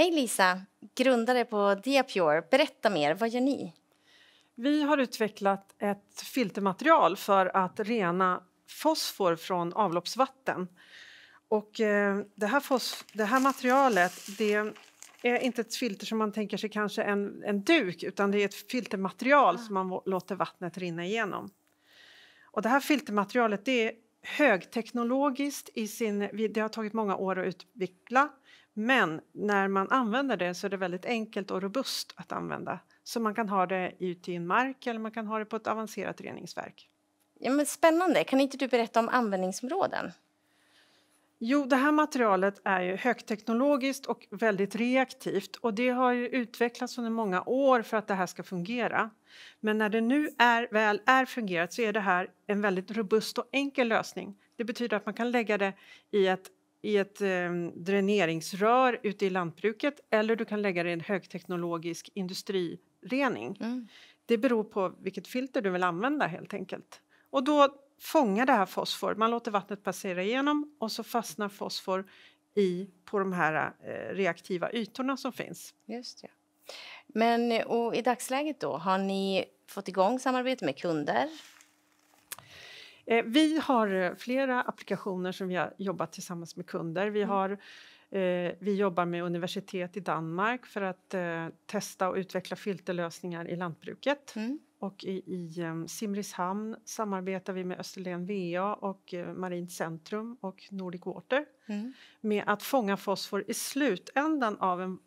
Hej Lisa, grundare på Diapure. Berätta mer, vad gör ni? Vi har utvecklat ett filtermaterial för att rena fosfor från avloppsvatten. Och, eh, det, här det här materialet det är inte ett filter som man tänker sig kanske en, en duk utan det är ett filtermaterial ah. som man låter vattnet rinna igenom. Och det här filtermaterialet det högteknologiskt i sin... Det har tagit många år att utveckla men när man använder det så är det väldigt enkelt och robust att använda. Så man kan ha det ute i en mark eller man kan ha det på ett avancerat reningsverk. Ja, men spännande! Kan inte du berätta om användningsområden? Jo, det här materialet är ju högteknologiskt och väldigt reaktivt och det har utvecklats under många år för att det här ska fungera. Men när det nu är, väl är fungerat så är det här en väldigt robust och enkel lösning. Det betyder att man kan lägga det i ett, i ett eh, dräneringsrör ute i lantbruket eller du kan lägga det i en högteknologisk industrirening. Mm. Det beror på vilket filter du vill använda helt enkelt. Och då fångar det här fosfor. Man låter vattnet passera igenom och så fastnar fosfor i, på de här eh, reaktiva ytorna som finns. Just det. Men i dagsläget då, har ni fått igång samarbete med kunder? Eh, vi har eh, flera applikationer som vi har jobbat tillsammans med kunder. Vi mm. har Eh, vi jobbar med universitet i Danmark för att eh, testa och utveckla filterlösningar i lantbruket. Mm. Och i, i eh, Simrishamn samarbetar vi med Österlen VA och Marint Centrum och Nordic Water mm. med att fånga fosfor i slutändan av en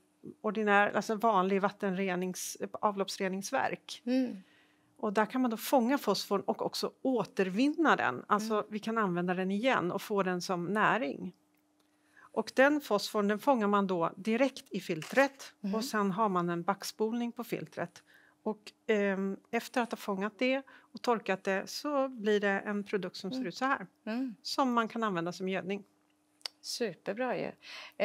ordinär, alltså vanlig vattenrenings, avloppsreningsverk. Mm. Och där kan man då fånga fosforn och också återvinna den. Alltså mm. vi kan använda den igen och få den som näring. Och den fosforn den fångar man då direkt i filtret mm. och sen har man en backspolning på filtret. Och eh, efter att ha fångat det och torkat det så blir det en produkt som ser mm. ut så här. Mm. Som man kan använda som gödning. Superbra ju.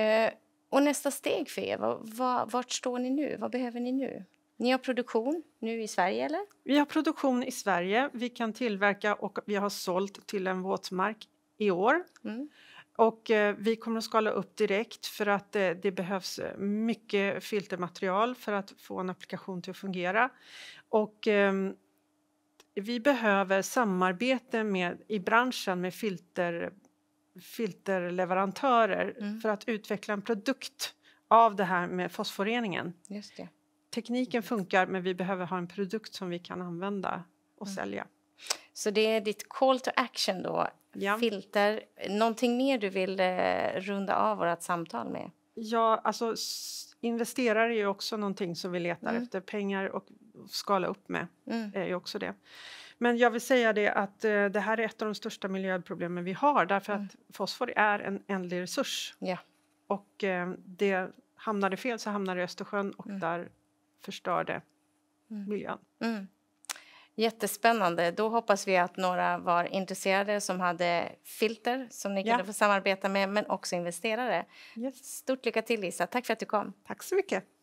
Eh, och nästa steg för er, var, vart står ni nu? Vad behöver ni nu? Ni har produktion nu i Sverige eller? Vi har produktion i Sverige. Vi kan tillverka och vi har sålt till en våtmark i år. Mm. Och eh, vi kommer att skala upp direkt för att eh, det behövs eh, mycket filtermaterial för att få en applikation till att fungera. Och ehm, vi behöver samarbete med, i branschen med filter, filterleverantörer mm. för att utveckla en produkt av det här med fosforeringen. Tekniken funkar men vi behöver ha en produkt som vi kan använda och mm. sälja. Så det är ditt call to action då, ja. filter. Någonting mer du vill eh, runda av vårt samtal med? Ja, alltså investerare är ju också någonting som vi letar mm. efter. Pengar och skala upp med mm. är ju också det. Men jag vill säga det att eh, det här är ett av de största miljöproblemen vi har därför mm. att fosfor är en ändlig resurs. Yeah. Och eh, det hamnar det fel så hamnar det i Östersjön och mm. där förstör det mm. miljön. Mm. Jättespännande. Då hoppas vi att några var intresserade som hade filter som ni ja. kunde få samarbeta med, men också investerare. Yes. Stort lycka till, Lisa. Tack för att du kom. Tack så mycket.